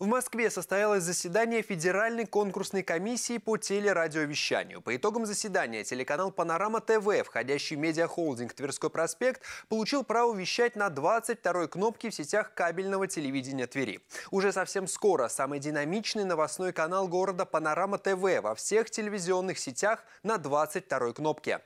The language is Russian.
В Москве состоялось заседание Федеральной конкурсной комиссии по телерадиовещанию. По итогам заседания телеканал «Панорама ТВ», входящий в медиахолдинг «Тверской проспект», получил право вещать на 22-й кнопке в сетях кабельного телевидения Твери. Уже совсем скоро самый динамичный новостной канал города «Панорама ТВ» во всех телевизионных сетях на 22-й кнопке.